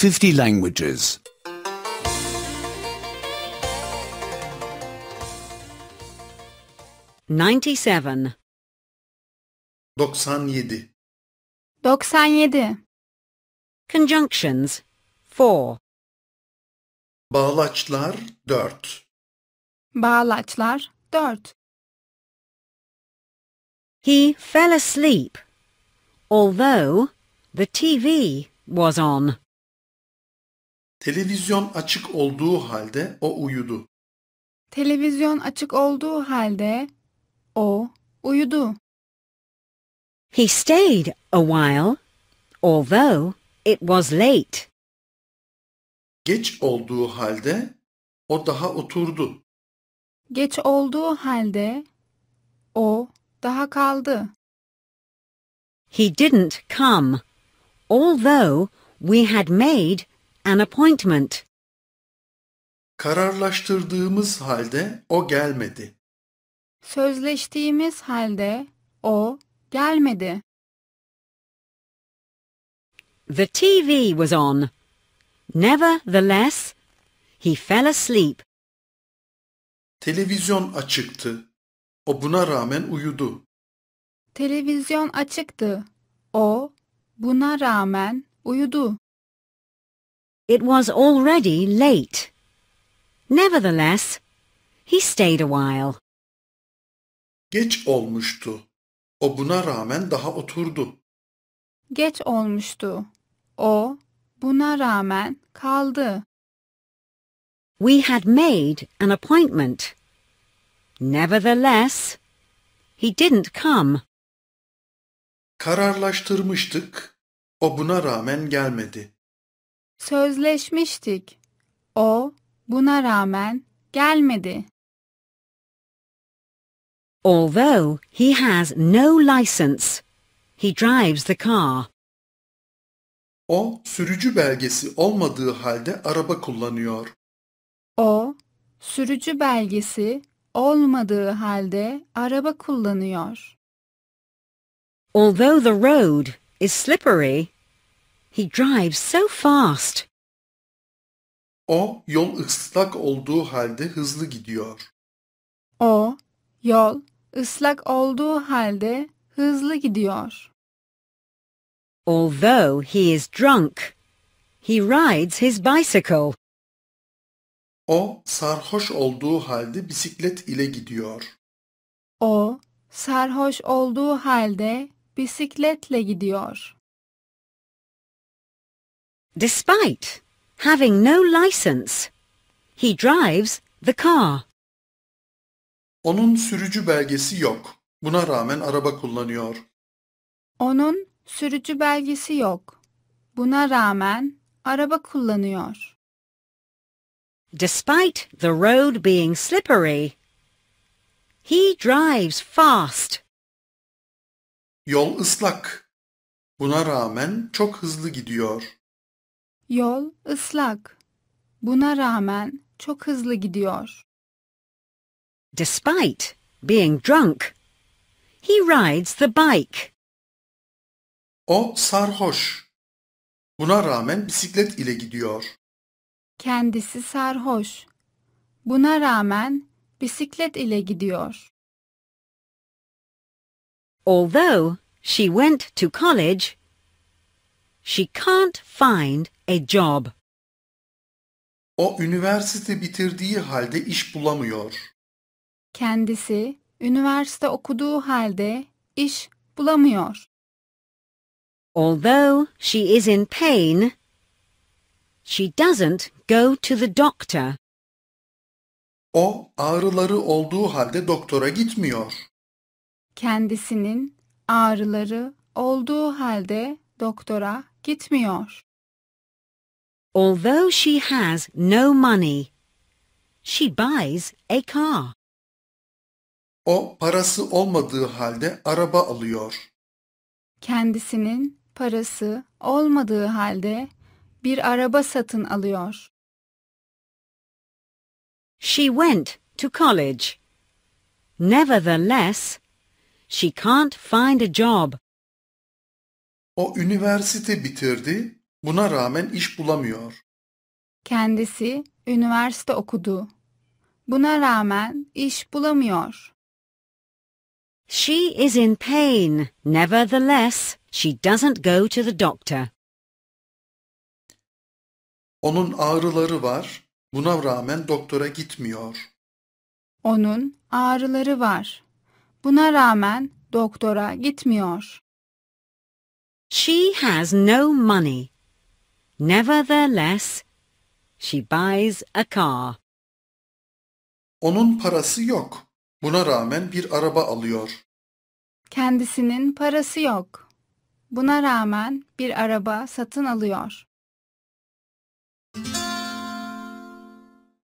50 languages. 97 97 97 Conjunctions 4 Bağlaçlar 4 Bağlaçlar 4 He fell asleep although the TV was on. Televizyon açık olduğu halde o uyudu. Televizyon açık olduğu halde o uyudu. He stayed a while, although it was late. Geç olduğu halde o daha oturdu. Geç olduğu halde o daha kaldı. He didn't come, although we had made an appointment. Kararlaştırdığımız halde o gelmedi. Sözleştiğimiz halde o gelmedi. The TV was on. Nevertheless, he fell asleep. Televizyon açıktı. O buna rağmen uyudu. Televizyon açıktı. O buna rağmen uyudu. It was already late. Nevertheless, he stayed a while. Geç olmuştu. O buna rağmen daha oturdu. Geç olmuştu. O buna rağmen kaldı. We had made an appointment. Nevertheless, he didn't come. Kararlaştırmıştık. O buna rağmen gelmedi. Sözleşmiştik. O buna rağmen gelmedi. Although he has no license, he drives the car. O sürücü belgesi olmadığı halde araba kullanıyor. O sürücü belgesi olmadığı halde araba kullanıyor. Although the road is slippery, He drives so fast. O yol ıslak olduğu halde hızlı gidiyor. O yol ıslak olduğu halde hızlı gidiyor. Although he is drunk, he rides his bicycle. O sarhoş olduğu halde bisiklet ile gidiyor. O sarhoş olduğu halde bisikletle gidiyor despite having no license. He drives the car. Onun sürücü belgesi yok. Buna rağmen araba kullanıyor. Onun sürücü belgesi yok. Buna rağmen araba kullanıyor. Despite the road being slippery, he drives fast. Yol ıslak. Buna rağmen çok hızlı gidiyor. Yol ıslak. Buna rağmen çok hızlı gidiyor. Despite being drunk, he rides the bike. O sarhoş. Buna rağmen bisiklet ile gidiyor. Kendisi sarhoş. Buna rağmen bisiklet ile gidiyor. Although she went to college, she can't find a job. O üniversite bitirdiği halde iş bulamıyor. Kendisi üniversite okuduğu halde iş bulamıyor. Although she is in pain, she doesn't go to the doctor. O ağrıları olduğu halde doktora gitmiyor. Kendisinin ağrıları olduğu halde doktora gitmiyor. Although she has no money, she buys a car. O parası olmadığı halde araba alıyor. Kendisinin parası olmadığı halde bir araba satın alıyor. She went to college. Nevertheless, she can't find a job. O üniversite bitirdi Buna rağmen iş bulamıyor. Kendisi üniversite okudu. Buna rağmen iş bulamıyor. She is in pain. Nevertheless, she doesn't go to the doctor. Onun ağrıları var. Buna rağmen doktora gitmiyor. Onun ağrıları var. Buna rağmen doktora gitmiyor. She has no money. Nevertheless, she buys a car. Onun parası yok. Buna rağmen bir araba alıyor. Kendisinin parası yok. Buna rağmen bir araba satın alıyor.